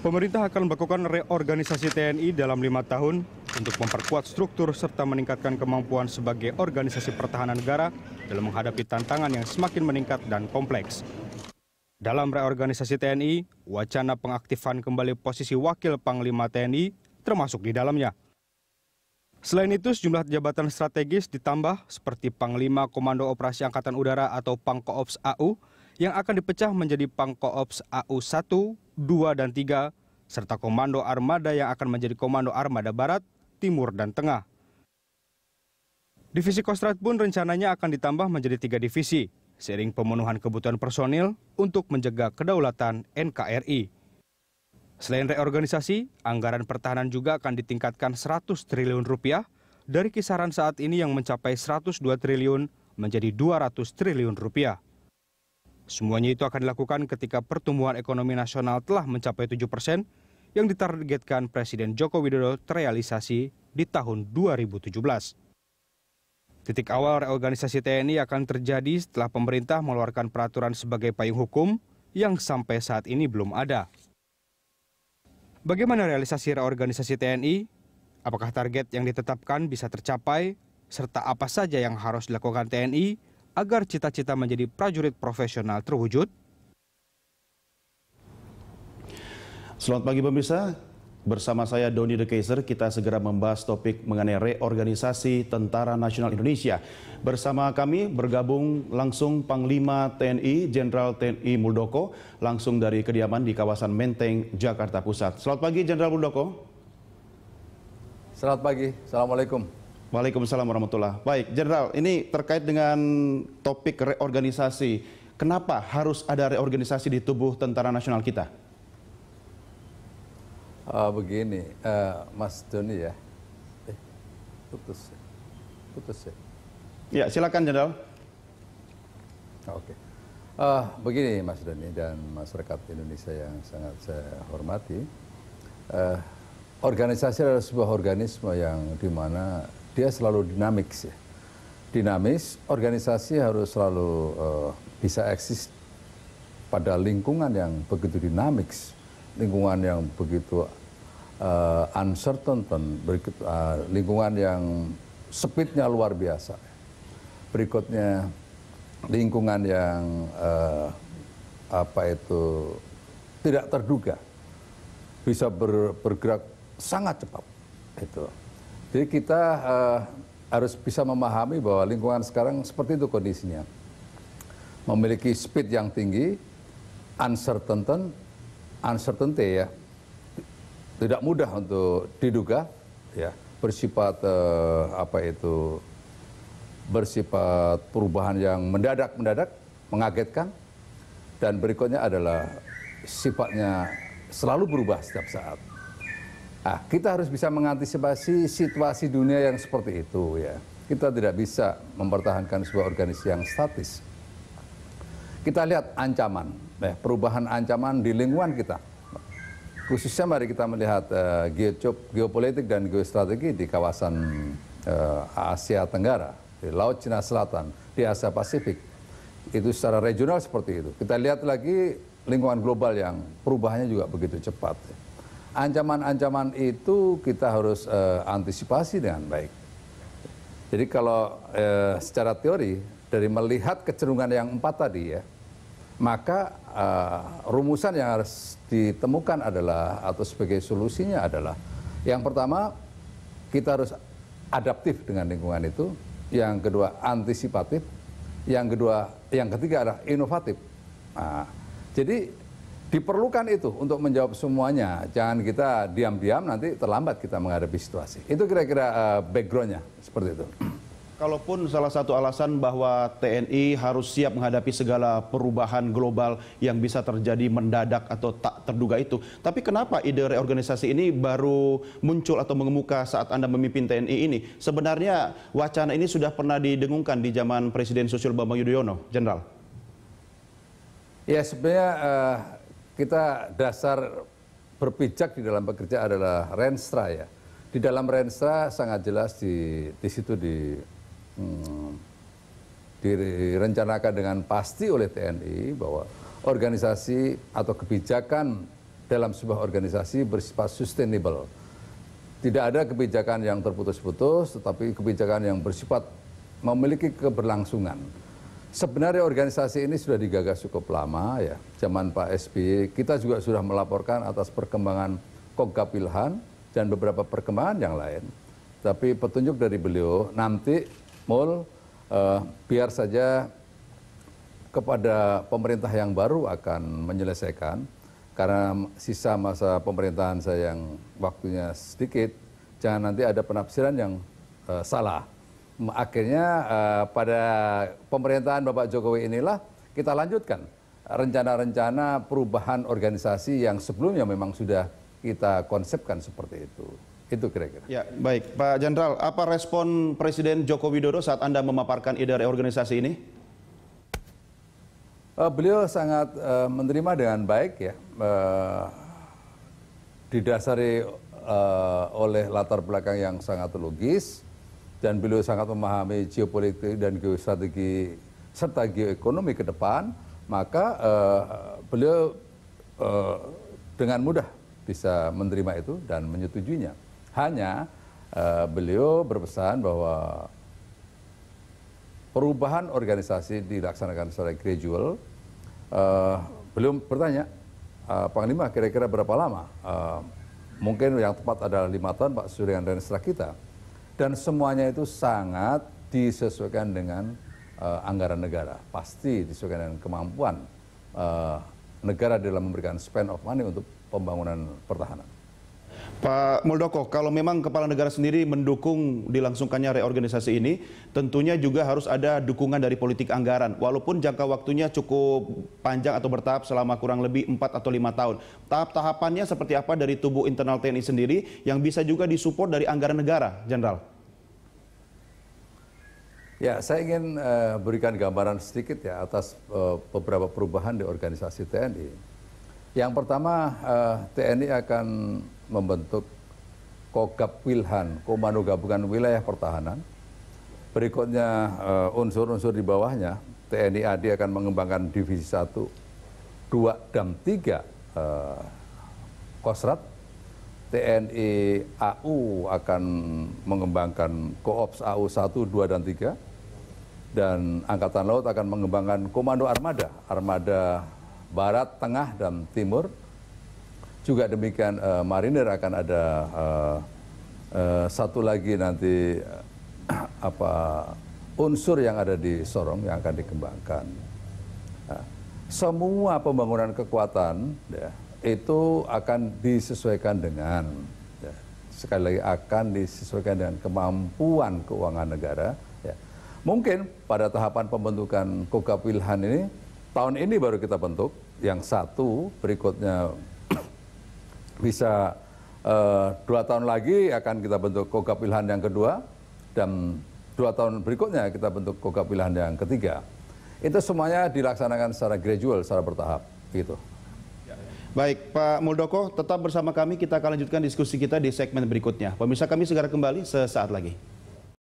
Pemerintah akan melakukan reorganisasi TNI dalam lima tahun untuk memperkuat struktur serta meningkatkan kemampuan sebagai organisasi pertahanan negara dalam menghadapi tantangan yang semakin meningkat dan kompleks. Dalam reorganisasi TNI, wacana pengaktifan kembali posisi wakil Panglima TNI termasuk di dalamnya. Selain itu, sejumlah jabatan strategis ditambah seperti Panglima Komando Operasi Angkatan Udara atau Pangkoops AU yang akan dipecah menjadi Pangkoops AU 1, 2, dan 3, serta Komando Armada yang akan menjadi Komando Armada Barat, Timur, dan Tengah. Divisi Kostrad pun rencananya akan ditambah menjadi tiga divisi, seiring pemenuhan kebutuhan personil untuk menjaga kedaulatan NKRI. Selain reorganisasi, anggaran pertahanan juga akan ditingkatkan 100 triliun rupiah dari kisaran saat ini yang mencapai 102 triliun menjadi 200 triliun rupiah. Semuanya itu akan dilakukan ketika pertumbuhan ekonomi nasional telah mencapai 7 persen yang ditargetkan Presiden Joko Widodo terrealisasi di tahun 2017. Titik awal reorganisasi TNI akan terjadi setelah pemerintah mengeluarkan peraturan sebagai payung hukum yang sampai saat ini belum ada. Bagaimana realisasi reorganisasi TNI? Apakah target yang ditetapkan bisa tercapai? Serta apa saja yang harus dilakukan TNI agar cita-cita menjadi prajurit profesional terwujud? Selamat pagi pemirsa, bersama saya Doni De Kaiser kita segera membahas topik mengenai reorganisasi Tentara Nasional Indonesia. Bersama kami bergabung langsung Panglima TNI Jenderal TNI Muldoko langsung dari kediaman di kawasan Menteng, Jakarta Pusat. Selamat pagi Jenderal Muldoko. Selamat pagi, Assalamualaikum. Waalaikumsalam warahmatullah. Baik, Jenderal, ini terkait dengan topik reorganisasi. Kenapa harus ada reorganisasi di tubuh Tentara Nasional kita? Uh, begini, uh, Mas Doni ya. Eh, putus. Ya. Putus ya. Ya, silakan Jenderal. Oke. Okay. Uh, begini Mas Doni dan masyarakat Indonesia yang sangat saya hormati. Uh, organisasi adalah sebuah organisme yang dimana dia selalu dinamis ya. Dinamis, organisasi harus selalu uh, bisa eksis pada lingkungan yang begitu dinamis, lingkungan yang begitu uh, uncertain, berikut, uh, lingkungan yang speednya luar biasa. Berikutnya lingkungan yang uh, apa itu tidak terduga bisa ber, bergerak sangat cepat itu jadi kita uh, harus bisa memahami bahwa lingkungan sekarang seperti itu kondisinya. Memiliki speed yang tinggi, uncertain, uncertainty ya. Tidak mudah untuk diduga ya, bersifat uh, apa itu bersifat perubahan yang mendadak-mendadak, mengagetkan dan berikutnya adalah sifatnya selalu berubah setiap saat. Ah, kita harus bisa mengantisipasi situasi dunia yang seperti itu ya. Kita tidak bisa mempertahankan sebuah organisasi yang statis. Kita lihat ancaman, eh, perubahan ancaman di lingkungan kita. Khususnya mari kita melihat eh, geopolitik dan geostrategi di kawasan eh, Asia Tenggara, di Laut Cina Selatan, di Asia Pasifik. Itu secara regional seperti itu. Kita lihat lagi lingkungan global yang perubahannya juga begitu cepat. Ya ancaman-ancaman itu kita harus uh, antisipasi dengan baik. Jadi kalau uh, secara teori dari melihat kecenderungan yang empat tadi ya, maka uh, rumusan yang harus ditemukan adalah atau sebagai solusinya adalah yang pertama kita harus adaptif dengan lingkungan itu, yang kedua antisipatif, yang kedua yang ketiga adalah inovatif. Nah, jadi diperlukan itu untuk menjawab semuanya. Jangan kita diam-diam nanti terlambat kita menghadapi situasi. Itu kira-kira uh, backgroundnya seperti itu. Kalaupun salah satu alasan bahwa TNI harus siap menghadapi segala perubahan global yang bisa terjadi mendadak atau tak terduga itu, tapi kenapa ide reorganisasi ini baru muncul atau mengemuka saat Anda memimpin TNI ini? Sebenarnya wacana ini sudah pernah didengungkan di zaman Presiden Susilo Bambang Yudhoyono, Jenderal. Ya sebenarnya uh, kita dasar berpijak di dalam bekerja adalah renstra ya. Di dalam renstra sangat jelas di di situ di hmm, direncanakan dengan pasti oleh TNI bahwa organisasi atau kebijakan dalam sebuah organisasi bersifat sustainable. Tidak ada kebijakan yang terputus-putus, tetapi kebijakan yang bersifat memiliki keberlangsungan. Sebenarnya organisasi ini sudah digagas cukup lama ya, zaman Pak SBY. Kita juga sudah melaporkan atas perkembangan Kogapilhan dan beberapa perkembangan yang lain. Tapi petunjuk dari beliau nanti mul uh, biar saja kepada pemerintah yang baru akan menyelesaikan karena sisa masa pemerintahan saya yang waktunya sedikit. Jangan nanti ada penafsiran yang uh, salah akhirnya eh, pada pemerintahan Bapak Jokowi inilah kita lanjutkan rencana-rencana perubahan organisasi yang sebelumnya memang sudah kita konsepkan seperti itu. Itu kira-kira. Ya, baik. Pak Jenderal, apa respon Presiden Joko Widodo saat Anda memaparkan ide reorganisasi ini? Uh, beliau sangat uh, menerima dengan baik ya. Uh, didasari uh, oleh latar belakang yang sangat logis dan beliau sangat memahami geopolitik dan geostrategi serta geoekonomi ke depan, maka uh, beliau uh, dengan mudah bisa menerima itu dan menyetujuinya. Hanya uh, beliau berpesan bahwa perubahan organisasi dilaksanakan secara gradual. Uh, belum bertanya, uh, Panglima kira-kira berapa lama? Uh, mungkin yang tepat adalah lima tahun Pak Surya dan setelah kita dan semuanya itu sangat disesuaikan dengan uh, anggaran negara. Pasti disesuaikan dengan kemampuan uh, negara dalam memberikan spend of money untuk pembangunan pertahanan. Pak Muldoko, kalau memang kepala negara sendiri mendukung dilangsungkannya reorganisasi ini, tentunya juga harus ada dukungan dari politik anggaran. Walaupun jangka waktunya cukup panjang atau bertahap selama kurang lebih 4 atau lima tahun. Tahap-tahapannya seperti apa dari tubuh internal TNI sendiri yang bisa juga disupport dari anggaran negara, Jenderal? Ya, saya ingin uh, berikan gambaran sedikit ya atas uh, beberapa perubahan di organisasi TNI. Yang pertama eh, TNI akan membentuk Kogab Wilhan, Komando Gabungan Wilayah Pertahanan. Berikutnya eh, unsur-unsur di bawahnya, TNI AD akan mengembangkan Divisi 1, 2, dan 3 eh, Kosrat. TNI AU akan mengembangkan Koops AU 1, 2, dan 3. Dan Angkatan Laut akan mengembangkan Komando Armada, Armada barat, tengah, dan timur. Juga demikian uh, marinir akan ada uh, uh, satu lagi nanti uh, apa unsur yang ada di Sorong yang akan dikembangkan. Nah, semua pembangunan kekuatan ya, itu akan disesuaikan dengan ya, sekali lagi akan disesuaikan dengan kemampuan keuangan negara. Ya. Mungkin pada tahapan pembentukan Kokapilhan ini tahun ini baru kita bentuk yang satu berikutnya bisa uh, dua tahun lagi akan kita bentuk kogapilhan pilihan yang kedua dan dua tahun berikutnya kita bentuk kogapilhan pilihan yang ketiga itu semuanya dilaksanakan secara gradual secara bertahap gitu ya, ya. Baik, Pak Muldoko, tetap bersama kami. Kita akan lanjutkan diskusi kita di segmen berikutnya. Pemirsa kami segera kembali sesaat lagi.